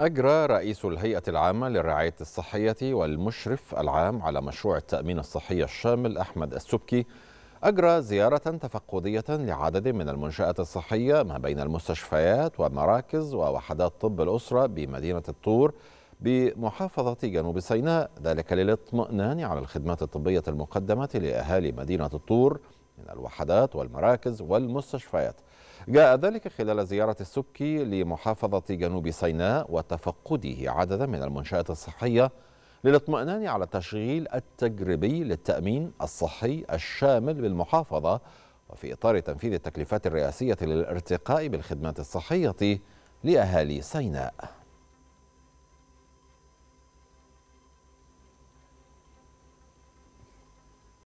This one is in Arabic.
أجرى رئيس الهيئة العامة للرعاية الصحية والمشرف العام على مشروع التأمين الصحي الشامل أحمد السبكي أجرى زيارة تفقدية لعدد من المنشآت الصحية ما بين المستشفيات ومراكز ووحدات طب الأسرة بمدينة الطور بمحافظة جنوب سيناء ذلك للاطمئنان على الخدمات الطبية المقدمة لأهالي مدينة الطور من الوحدات والمراكز والمستشفيات جاء ذلك خلال زيارة السكي لمحافظة جنوب سيناء وتفقده عددا من المنشآت الصحية للاطمئنان على التشغيل التجريبي للتأمين الصحي الشامل بالمحافظة وفي إطار تنفيذ التكليفات الرئاسية للارتقاء بالخدمات الصحية لأهالي سيناء